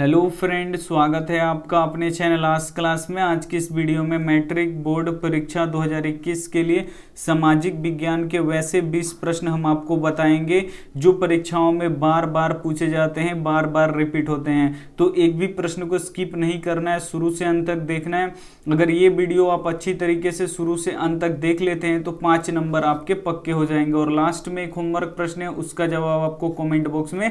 hello friend स्वागत है आपका अपने चैनल आज क्लास में आज की इस वीडियो में मैट्रिक बोर्ड परीक्षा 2021 के लिए सामाजिक विज्ञान के वैसे 20 प्रश्न हम आपको बताएंगे जो परीक्षाओं में बार बार पूछे जाते हैं बार बार रिपीट होते हैं तो एक भी प्रश्न को स्किप नहीं करना है शुरू से अंत तक देखना है अगर ये वीडियो आप अच्छी तरीके से शुरू से अंत तक देख लेते हैं तो पाँच नंबर आपके पक्के हो जाएंगे और लास्ट में एक होमवर्क प्रश्न है उसका जवाब आपको कॉमेंट बॉक्स में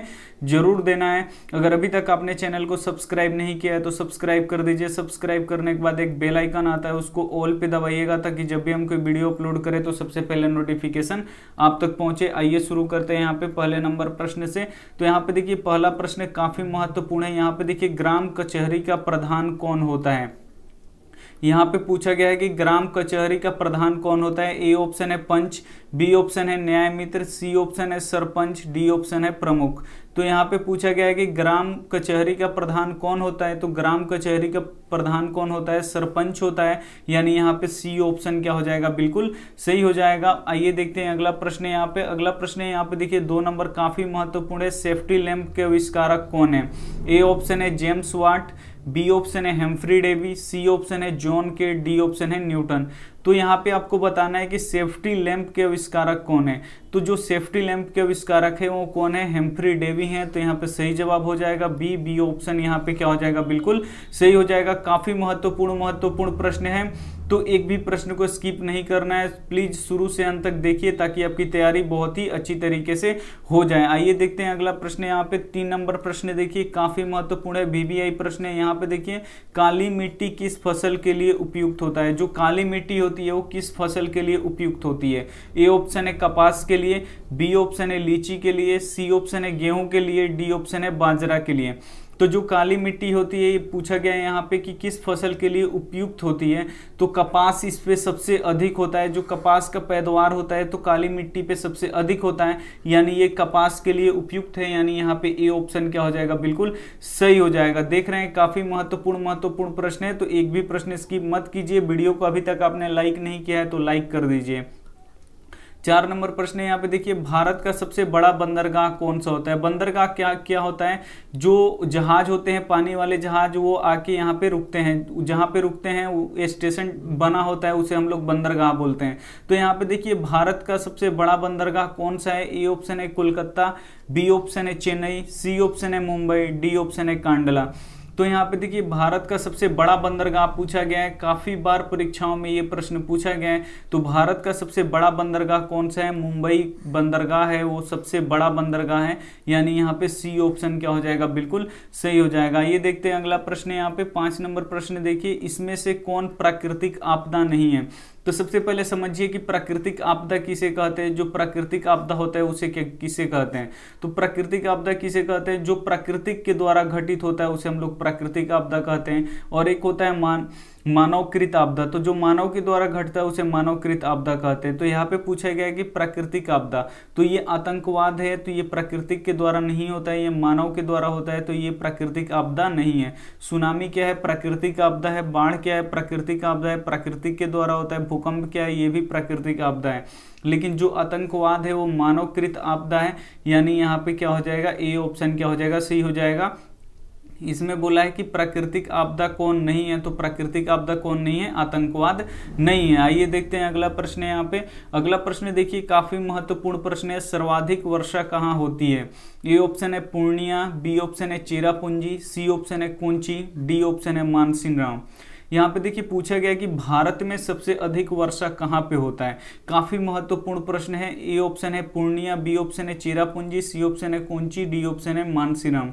जरूर देना है अगर अभी तक आपने चैनल चैनल को सब्सक्राइब नहीं किया है तो सब्सक्राइब कर दीजिए सब्सक्राइब करने के बाद एक बेल आइकन आता है उसको ऑल पे दबाइएगा ताकि जब भी हम कोई वीडियो अपलोड करें तो सबसे पहले नोटिफिकेशन आप तक पहुंचे आइए शुरू करते हैं यहाँ पे पहले नंबर प्रश्न से तो यहाँ पे देखिए पहला प्रश्न काफ़ी महत्वपूर्ण है यहाँ पे देखिए ग्राम कचहरी का प्रधान कौन होता है यहाँ पे पूछा गया है कि ग्राम कचहरी का प्रधान कौन होता है ए ऑप्शन है पंच बी ऑप्शन है न्याय मित्र सी ऑप्शन है सरपंच डी ऑप्शन है प्रमुख तो यहाँ पे पूछा गया है कि ग्राम कचहरी का प्रधान कौन होता है तो ग्राम कचहरी का प्रधान कौन होता है सरपंच होता है यानी यहाँ पे सी ऑप्शन क्या हो जाएगा बिल्कुल सही हो जाएगा आइए देखते हैं अगला प्रश्न यहाँ पे अगला प्रश्न यहाँ पे देखिए दो नंबर काफी महत्वपूर्ण है सेफ्टी लैंप के आविष्कारक कौन है ए ऑप्शन है जेम्स वाट बी ऑप्शन है हेम्फ्री डेवी सी ऑप्शन है जॉन के डी ऑप्शन है न्यूटन तो यहाँ पे आपको बताना है कि सेफ्टी लैंप के आविष्कारक कौन है तो जो सेफ्टी लैंप के आविष्कारक है वो कौन है हेम्फ्री डेवी हैं तो यहाँ पे सही जवाब हो जाएगा बी बी ऑप्शन यहाँ पे क्या हो जाएगा बिल्कुल सही हो जाएगा काफ़ी महत्वपूर्ण महत्वपूर्ण प्रश्न है तो एक भी प्रश्न को स्किप नहीं करना है प्लीज शुरू से अंत तक देखिए ताकि आपकी तैयारी बहुत ही अच्छी तरीके से हो जाए आइए देखते हैं अगला प्रश्न यहाँ पे तीन नंबर प्रश्न देखिए काफी महत्वपूर्ण है बीबीआई प्रश्न है यहाँ पे देखिए काली मिट्टी किस फसल के लिए उपयुक्त होता है जो काली मिट्टी होती है वो किस फसल के लिए उपयुक्त होती है ए ऑप्शन है कपास के लिए बी ऑप्शन है लीची के लिए सी ऑप्शन है गेहूं के लिए डी ऑप्शन है बाजरा के लिए तो जो काली मिट्टी होती है ये पूछा गया है यहाँ पे कि किस फसल के लिए उपयुक्त होती है तो कपास इस पे सबसे अधिक होता है जो कपास का पैदावार होता है तो काली मिट्टी पे सबसे अधिक होता है यानी ये कपास के लिए उपयुक्त है यानी यहाँ पे ए ऑप्शन क्या हो जाएगा बिल्कुल सही हो जाएगा देख रहे हैं काफी महत्वपूर्ण महत्वपूर्ण प्रश्न है तो एक भी प्रश्न इसकी मत कीजिए वीडियो को अभी तक आपने लाइक नहीं किया है तो लाइक कर दीजिए चार नंबर प्रश्न यहाँ पे देखिए भारत का सबसे बड़ा बंदरगाह कौन सा होता है बंदरगाह क्या क्या होता है जो जहाज होते हैं पानी वाले जहाज वो आके यहाँ पे रुकते हैं जहाँ पे रुकते हैं स्टेशन बना होता है उसे हम लोग बंदरगाह बोलते हैं तो यहाँ पे देखिए भारत का सबसे बड़ा बंदरगाह कौन सा है ए ऑप्शन है कोलकाता बी ऑप्शन है चेन्नई सी ऑप्शन है मुंबई डी ऑप्शन है कांडला तो यहाँ पे देखिए भारत का सबसे बड़ा बंदरगाह पूछा गया है काफ़ी बार परीक्षाओं में ये प्रश्न पूछा गया है तो भारत का सबसे बड़ा बंदरगाह कौन सा है मुंबई बंदरगाह है वो सबसे बड़ा बंदरगाह है यानी यहाँ पे सी ऑप्शन क्या हो जाएगा बिल्कुल सही हो जाएगा ये देखते हैं अगला प्रश्न यहाँ पे पांच नंबर प्रश्न देखिए इसमें से कौन प्राकृतिक आपदा नहीं है तो सबसे पहले समझिए कि प्राकृतिक आपदा किसे कहते हैं जो प्राकृतिक आपदा होता है उसे किसे कहते हैं तो प्राकृतिक आपदा किसे कहते हैं जो प्राकृतिक के द्वारा घटित होता है उसे हम लोग प्राकृतिक आपदा कहते हैं और एक होता है मान मानवकृत आपदा तो जो मानव के द्वारा घटता है उसे मानवकृत आपदा कहते हैं तो यहाँ पे पूछा गया कि प्राकृतिक आपदा तो ये आतंकवाद है तो ये प्राकृतिक के द्वारा नहीं होता है ये मानव के द्वारा होता है तो ये प्राकृतिक आपदा नहीं है सुनामी क्या है प्राकृतिक आपदा है बाढ़ क्या है प्राकृतिक आपदा है प्राकृतिक के द्वारा होता है भूकंप क्या है ये भी प्राकृतिक आपदा है लेकिन जो आतंकवाद है वो मानवकृत आपदा है यानी यहाँ पे क्या हो जाएगा ए ऑप्शन क्या हो जाएगा सी हो जाएगा इसमें बोला है कि प्राकृतिक आपदा कौन नहीं है तो प्राकृतिक आपदा कौन नहीं है आतंकवाद नहीं है आइए देखते हैं अगला प्रश्न यहाँ पे अगला प्रश्न देखिए काफी महत्वपूर्ण प्रश्न है सर्वाधिक वर्षा कहाँ होती है ए ऑप्शन है पूर्णिया बी ऑप्शन है चेरापूंजी सी ऑप्शन है कोंची डी ऑप्शन है मानसिंहराम यहाँ पे देखिए पूछा गया कि भारत में सबसे अधिक वर्षा कहाँ पे होता है काफी महत्वपूर्ण प्रश्न है ए ऑप्शन है पूर्णिया बी ऑप्शन है चेरापूंजी सी ऑप्शन है कोंची डी ऑप्शन है मानसिराम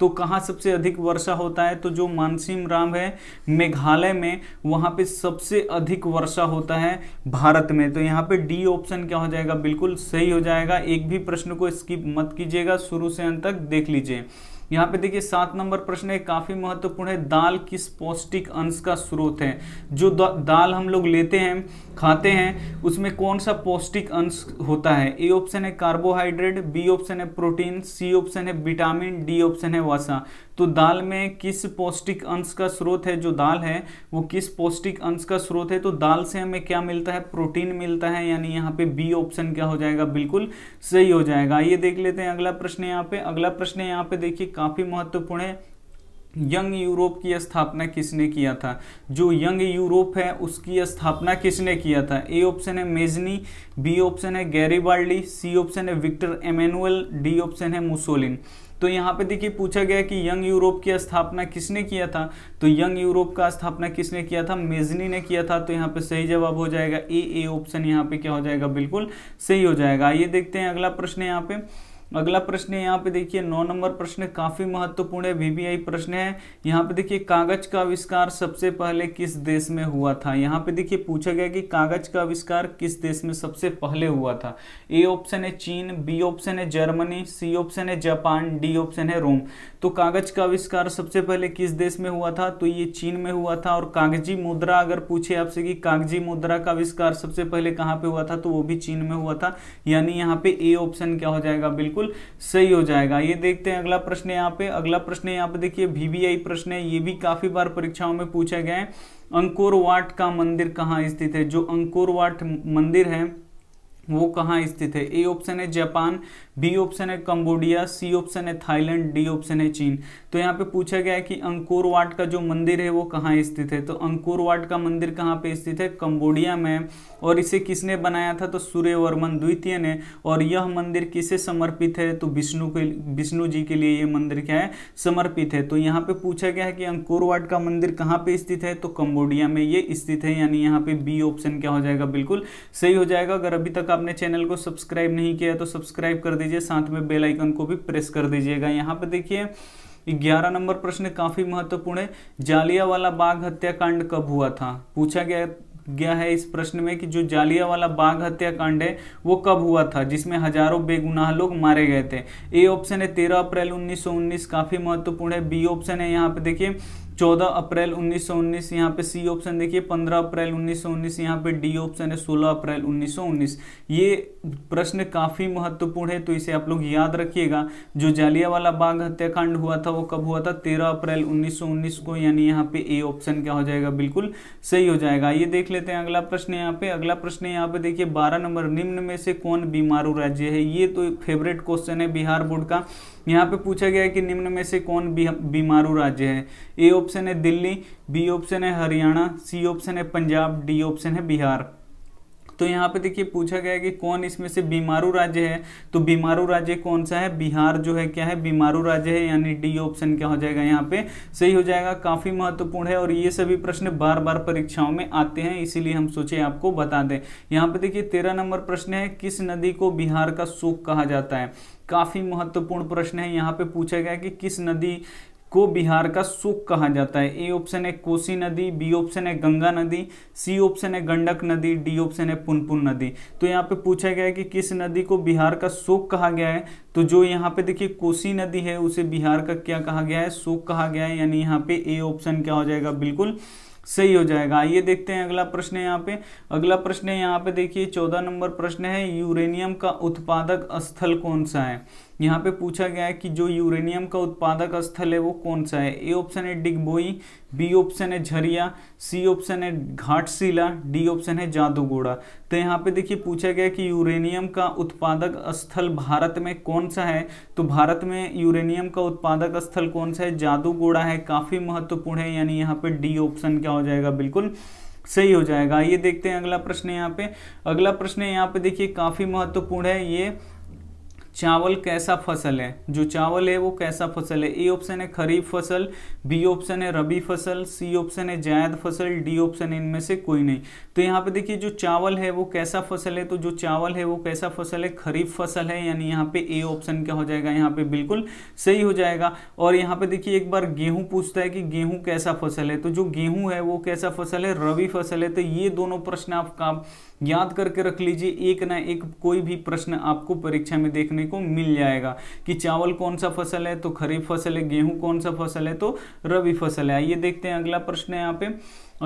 तो कहाँ सबसे अधिक वर्षा होता है तो जो मानसिम राम है मेघालय में वहाँ पे सबसे अधिक वर्षा होता है भारत में तो यहाँ पे डी ऑप्शन क्या हो जाएगा बिल्कुल सही हो जाएगा एक भी प्रश्न को स्किप मत कीजिएगा शुरू से अंत तक देख लीजिए यहाँ पे देखिए सात नंबर प्रश्न है काफी महत्वपूर्ण है दाल किस पौष्टिक अंश का स्रोत है जो दाल हम लोग लेते हैं खाते हैं उसमें कौन सा पौष्टिक अंश होता है ए ऑप्शन है कार्बोहाइड्रेट बी ऑप्शन है प्रोटीन सी ऑप्शन है विटामिन डी ऑप्शन है वसा तो दाल में किस पौष्टिक अंश का स्रोत है जो दाल है वो किस पौष्टिक अंश का स्रोत है तो दाल से हमें क्या मिलता है प्रोटीन मिलता है यानी यहाँ पे बी ऑप्शन क्या हो जाएगा बिल्कुल सही हो जाएगा ये देख लेते हैं अगला प्रश्न यहाँ पे अगला प्रश्न यहाँ पे देखिए काफी महत्वपूर्ण है यंग यूरोप की स्थापना किसने किया था जो यंग यूरोप है उसकी स्थापना किसने किया था ए ऑप्शन है मेजनी बी ऑप्शन है गैरी सी ऑप्शन है विक्टर एमेनुअल डी ऑप्शन है मुसोलिन तो यहाँ पे देखिए पूछा गया कि यंग यूरोप की स्थापना किसने किया था तो यंग यूरोप का स्थापना किसने किया था मेजनी ने किया था तो यहाँ पे सही जवाब हो जाएगा ए ए ऑप्शन यहाँ पे क्या हो जाएगा बिल्कुल सही हो जाएगा आइए देखते हैं अगला प्रश्न यहाँ पे अगला प्रश्न है यहाँ पे देखिए नौ नंबर प्रश्न काफी महत्वपूर्ण है वीवीआई प्रश्न है यहाँ पे देखिए कागज का आविष्कार सबसे पहले किस देश में हुआ था यहाँ पे देखिए पूछा गया कि कागज का आविष्कार किस देश में सबसे पहले हुआ था ए ऑप्शन है चीन बी ऑप्शन है जर्मनी सी ऑप्शन है जापान डी ऑप्शन है रोम तो कागज का आविष्कार सबसे पहले किस देश में हुआ था तो ये चीन में हुआ था और कागजी मुद्रा अगर पूछे आपसे कि कागजी मुद्रा का आविष्कार सबसे पहले कहाँ पे हुआ था तो वो भी चीन में हुआ था यानी यहाँ पे ए ऑप्शन क्या हो जाएगा बिल्कुल बिल्कुल सही हो जाएगा ये देखते हैं अगला प्रश्न यहाँ पे अगला प्रश्न यहाँ पे देखिए वीवीआई प्रश्न है ये भी काफी बार परीक्षाओं में पूछा गया है अंकोरवाट का मंदिर कहाँ स्थित है जो अंकोरवाट मंदिर है वो कहाँ स्थित है ए ऑप्शन है जापान बी ऑप्शन है कंबोडिया सी ऑप्शन है थाईलैंड डी ऑप्शन है चीन तो यहाँ पे पूछा गया है कि अंकुर वाट का जो मंदिर है वो कहाँ स्थित है तो अंकुर वाट का मंदिर कहाँ पे स्थित है कंबोडिया में और इसे किसने बनाया था तो सूर्य वर्मन द्वितीय ने और यह मंदिर किसे समर्पित है तो विष्णु के विष्णु जी के लिए ये मंदिर क्या है समर्पित है तो यहाँ पे पूछा गया है कि अंकुर वाट का मंदिर कहाँ पे स्थित है तो कंबोडिया में ये स्थित है यानी यहाँ पे बी ऑप्शन क्या हो जाएगा बिल्कुल सही हो जाएगा अगर अभी तक आपने चैनल को सब्सक्राइब नहीं किया तो सब्सक्राइब कर दीजिए दीजिए साथ में बेल आइकन को भी प्रेस कर दीजिएगा यहाँ पे देखिए ग्यारह नंबर प्रश्न काफी महत्वपूर्ण है जालियावाला बाघ हत्याकांड कब हुआ था पूछा गया गया है इस प्रश्न में कि जो जालियावाला बाघ हत्याकांड है वो कब हुआ था जिसमें हजारों बेगुनाह लोग मारे गए थे ए ऑप्शन है 13 अप्रैल 1919 काफी महत्वपूर्ण है बी ऑप्शन है यहाँ पे देखिए चौदह अप्रैल 1919 यहाँ पे सी ऑप्शन देखिए पंद्रह अप्रैल 1919 यहाँ पे डी ऑप्शन है सोलह अप्रैल 1919 ये प्रश्न काफ़ी महत्वपूर्ण है तो इसे आप लोग याद रखिएगा जो जालियावाला बाग हत्याकांड हुआ था वो कब हुआ था तेरह अप्रैल 1919 को यानी यहाँ पे ए ऑप्शन क्या हो जाएगा बिल्कुल सही हो जाएगा ये देख लेते हैं अगला प्रश्न यहाँ पे अगला प्रश्न यहाँ पे देखिए बारह नंबर निम्न में से कौन बीमारू राज्य है ये तो फेवरेट क्वेश्चन है बिहार बोर्ड का यहाँ पे पूछा गया है कि निम्न में से कौन बीमारू राज्य है ए ऑप्शन है दिल्ली बी ऑप्शन है हरियाणा सी ऑप्शन है पंजाब डी ऑप्शन है बिहार तो यहाँ पे देखिए पूछा गया है कि कौन इसमें से बीमारू राज्य है तो बीमारू राज्य कौन सा है बिहार जो है क्या है बीमारू राज्य है यानी डी ऑप्शन क्या हो जाएगा यहाँ पे सही हो जाएगा काफी महत्वपूर्ण है और ये सभी प्रश्न बार बार परीक्षाओं में आते हैं इसीलिए हम सोचे आपको बता दें यहाँ पे देखिए तेरह नंबर प्रश्न है किस नदी को बिहार का शोक कहा जाता है काफ़ी महत्वपूर्ण प्रश्न है यहाँ पे पूछा गया कि किस नदी को बिहार का सुख कहा जाता है ए ऑप्शन है कोसी नदी बी ऑप्शन है गंगा नदी सी ऑप्शन है गंडक नदी डी ऑप्शन है पुनपुन नदी तो यहाँ पे पूछा गया है कि किस नदी को बिहार का शोक कहा गया है तो जो यहाँ पे देखिए कोसी नदी है उसे बिहार का क्या कहा गया है शोक कहा गया है यानी यहाँ पे ए ऑप्शन क्या हो जाएगा बिल्कुल सही हो जाएगा आइए देखते हैं अगला प्रश्न है यहाँ पे अगला प्रश्न है यहाँ पे देखिए चौदह नंबर प्रश्न है यूरेनियम का उत्पादक स्थल कौन सा है यहाँ पे पूछा गया है कि जो यूरेनियम का उत्पादक स्थल है वो कौन सा है ए ऑप्शन है डिगबोई बी ऑप्शन है झरिया सी ऑप्शन है घाटशिला डी ऑप्शन है जादूगोड़ा तो यहाँ पे देखिए पूछा गया कि यूरेनियम का उत्पादक स्थल भारत में कौन सा है तो भारत में यूरेनियम का उत्पादक स्थल कौन सा है जादूगोड़ा है काफ़ी महत्वपूर्ण है यानी यहाँ पे डी ऑप्शन क्या हो जाएगा बिल्कुल सही हो जाएगा ये देखते हैं अगला प्रश्न यहाँ पे अगला प्रश्न यहाँ पे देखिए काफ़ी महत्वपूर्ण है ये चावल कैसा फसल है जो चावल है वो कैसा फसल है ए ऑप्शन है खरीफ फसल बी ऑप्शन है रबी फसल सी ऑप्शन है जायद फसल डी ऑप्शन है इनमें से कोई नहीं तो यहाँ पे देखिए जो चावल है वो कैसा फसल है तो जो चावल है वो कैसा फसल है खरीफ फसल है यानी यहाँ पे ए ऑप्शन क्या हो जाएगा यहाँ पे बिल्कुल सही हो जाएगा और यहाँ पे देखिए एक बार गेहूं पूछता है कि गेहूं कैसा फसल है तो जो गेहूं है वो कैसा फसल है रबी फसल है तो ये दोनों प्रश्न आप याद करके रख लीजिए एक ना एक कोई भी प्रश्न आपको परीक्षा में देखने को मिल जाएगा कि चावल कौन सा फसल है तो खरीफ फसल है गेहूं कौन सा फसल है तो रवि फसल है आइए देखते हैं अगला प्रश्न है यहाँ पे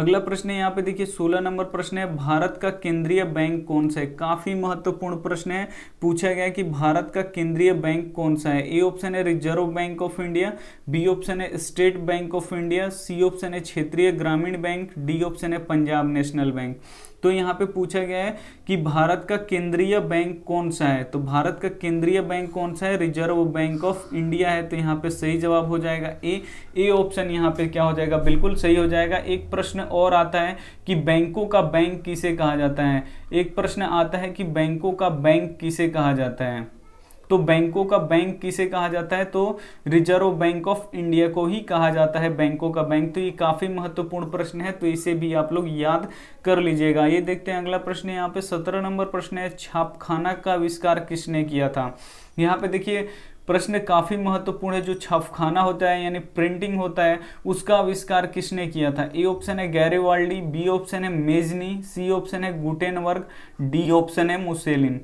अगला प्रश्न है यहाँ पे देखिए 16 नंबर प्रश्न है भारत का केंद्रीय बैंक कौन सा है काफी महत्वपूर्ण प्रश्न है पूछा गया कि भारत का केंद्रीय बैंक कौन सा है ए ऑप्शन है Reserve Bank of India B option है State Bank of India C option है क्षेत्रीय ग्रामीण बैंक डी ऑप्शन है पंजाब नेशनल बैंक तो यहाँ पे पूछा गया है कि भारत का केंद्रीय बैंक कौन सा है तो भारत का केंद्रीय बैंक कौन सा है रिजर्व बैंक ऑफ इंडिया है तो यहाँ पे सही जवाब हो जाएगा ए ए ऑप्शन यहाँ पे क्या हो जाएगा बिल्कुल सही हो जाएगा एक प्रश्न और आता है कि बैंकों का बैंक किसे कहा जाता है एक प्रश्न आता है कि बैंकों का बैंक किसे कहा जाता है तो बैंकों का बैंक किसे कहा जाता है तो रिजर्व बैंक ऑफ इंडिया को ही कहा जाता है बैंकों का बैंक तो ये काफी महत्वपूर्ण प्रश्न है तो इसे भी आप लोग याद कर लीजिएगा ये देखते हैं अगला प्रश्न यहाँ पे सत्रह नंबर प्रश्न है छापखाना का आविष्कार किसने किया था यहाँ पे देखिए प्रश्न काफ़ी महत्वपूर्ण है जो छापखाना होता है यानी प्रिंटिंग होता है उसका आविष्कार किसने किया था ए ऑप्शन है गैरेवाल्डी बी ऑप्शन है मेजनी सी ऑप्शन है गुटेनवर्ग डी ऑप्शन है मुसेलिन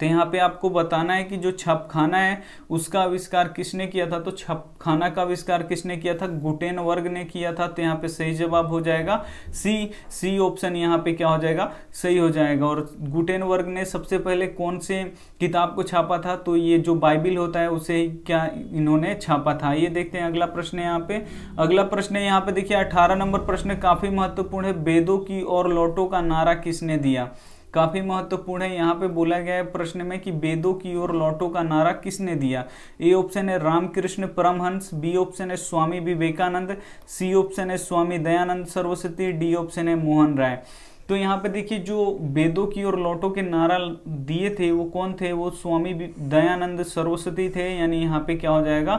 तो यहाँ पे आपको बताना है कि जो छपखाना है उसका आविष्कार किसने किया था तो छपखाना का आविष्कार किसने किया था गुटेन वर्ग ने किया था तो यहाँ पे सही जवाब हो जाएगा सी सी ऑप्शन यहाँ पे क्या हो जाएगा सही हो जाएगा और गुटेन वर्ग ने सबसे पहले कौन से किताब को छापा था तो ये जो बाइबिल होता है उसे क्या इन्होंने छापा था ये देखते हैं अगला प्रश्न यहाँ पे अगला प्रश्न यहाँ पे देखिए अठारह नंबर प्रश्न काफी महत्वपूर्ण है वेदों की और लोटो का नारा किसने दिया काफ़ी महत्वपूर्ण है यहाँ पे बोला गया है प्रश्न में कि वेदों की ओर लौटो का नारा किसने दिया ए ऑप्शन है रामकृष्ण परमहंस बी ऑप्शन है स्वामी विवेकानंद सी ऑप्शन है स्वामी दयानंद सरस्वती डी ऑप्शन है मोहन राय तो यहाँ पे देखिए जो वेदों की और लौटों के नारा दिए थे वो कौन थे वो स्वामी दयानंद सरस्वती थे यानी यहाँ पे क्या हो जाएगा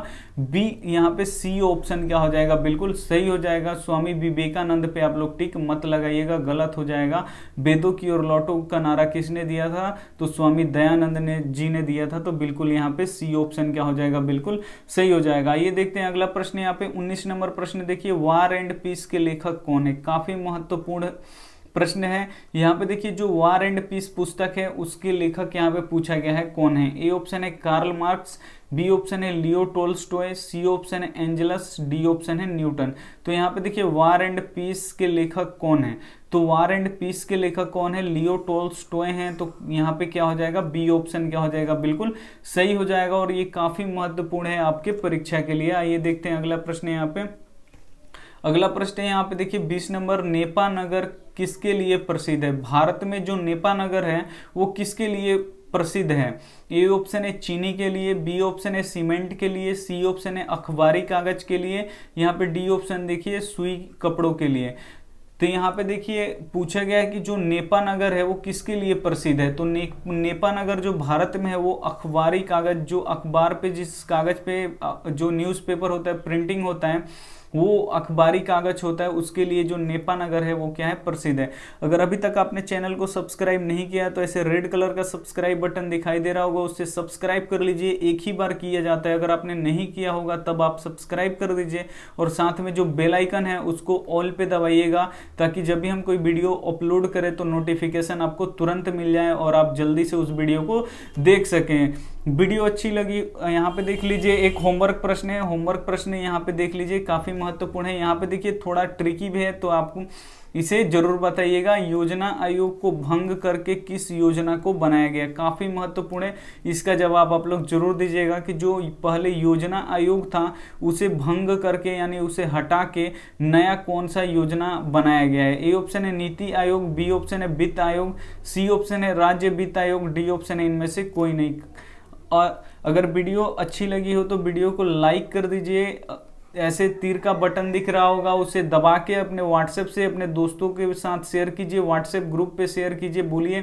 बी यहाँ पे सी ऑप्शन क्या हो जाएगा बिल्कुल सही हो जाएगा स्वामी विवेकानंद पे आप लोग टिक मत लगाइएगा गलत हो जाएगा वेदों की और लौटों का नारा किसने दिया था तो स्वामी दयानंद ने जी ने दिया था तो बिल्कुल यहाँ पे सी ऑप्शन क्या हो जाएगा बिल्कुल सही हो जाएगा ये देखते हैं अगला प्रश्न यहाँ पे उन्नीस नंबर प्रश्न देखिए वार एंड पीस के लेखक कौन है काफी महत्वपूर्ण प्रश्न है यहाँ पे देखिए जो वार एंड पीस पुस्तक है उसके लेखक यहाँ पे पूछा गया है कौन है ए ऑप्शन है कार्ल मार्क्स बी ऑप्शन है लियो टोल्स्टोय सी ऑप्शन है एंजलस डी ऑप्शन है न्यूटन तो यहाँ पे देखिए वार एंड पीस के लेखक कौन है तो वार एंड पीस के लेखक कौन है लियो टोल्स्टोय हैं तो यहाँ पे क्या हो जाएगा बी ऑप्शन क्या हो जाएगा बिल्कुल सही हो जाएगा और ये काफ़ी महत्वपूर्ण है आपके परीक्षा के लिए आइए देखते हैं अगला प्रश्न यहाँ पे अगला प्रश्न है यहाँ पे देखिए बीस नंबर नेपा नगर किसके लिए प्रसिद्ध है भारत में जो नेपा नगर है वो किसके लिए प्रसिद्ध है ए ऑप्शन है चीनी के लिए बी ऑप्शन है सीमेंट के लिए सी ऑप्शन है अखबारी कागज के लिए यहाँ पे डी ऑप्शन देखिए सुई कपड़ों के लिए तो यहाँ पे देखिए पूछा गया है कि जो नेपा नगर है वो किसके लिए प्रसिद्ध है तो ने, नेपा नगर जो भारत में है वो अखबारी कागज जो अखबार पे जिस कागज पे जो न्यूज़पेपर होता है प्रिंटिंग होता है वो अखबारी कागज होता है उसके लिए जो नेपा नगर है वो क्या है प्रसिद्ध है अगर अभी तक आपने चैनल को सब्सक्राइब नहीं किया तो ऐसे रेड कलर का सब्सक्राइब बटन दिखाई दे रहा होगा उससे सब्सक्राइब कर लीजिए एक ही बार किया जाता है अगर आपने नहीं किया होगा तब आप सब्सक्राइब कर दीजिए और साथ में जो बेलाइकन है उसको ऑल पे दबाइएगा ताकि जब भी हम कोई वीडियो अपलोड करें तो नोटिफिकेशन आपको तुरंत मिल जाए और आप जल्दी से उस वीडियो को देख सकें वीडियो अच्छी लगी यहाँ पे देख लीजिए एक होमवर्क प्रश्न है होमवर्क प्रश्न यहाँ पे देख लीजिए काफ़ी महत्वपूर्ण है यहाँ पे देखिए थोड़ा ट्रिकी भी है तो आपको इसे जरूर बताइएगा योजना आयोग को भंग करके किस योजना को बनाया गया काफ़ी महत्वपूर्ण है इसका जवाब आप लोग जरूर दीजिएगा कि जो पहले योजना आयोग था उसे भंग करके यानी उसे हटा के नया कौन सा योजना बनाया गया है ए ऑप्शन है नीति आयोग बी ऑप्शन है वित्त आयोग सी ऑप्शन है राज्य वित्त आयोग डी ऑप्शन है इनमें से कोई नहीं और अगर वीडियो अच्छी लगी हो तो वीडियो को लाइक कर दीजिए ऐसे तीर का बटन दिख रहा होगा उसे दबा के अपने व्हाट्सएप से अपने दोस्तों के साथ शेयर कीजिए व्हाट्सएप ग्रुप पे शेयर कीजिए बोलिए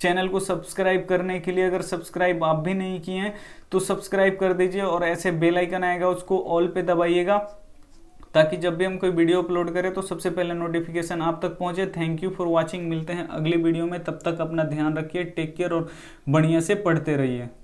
चैनल को सब्सक्राइब करने के लिए अगर सब्सक्राइब आप भी नहीं किए हैं तो सब्सक्राइब कर दीजिए और ऐसे बेल आइकन आएगा उसको ऑल पे दबाइएगा ताकि जब भी हम कोई वीडियो अपलोड करें तो सबसे पहले नोटिफिकेशन आप तक पहुंचे थैंक यू फॉर वाचिंग मिलते हैं अगली वीडियो में तब तक अपना ध्यान रखिए टेक केयर और बढ़िया से पढ़ते रहिए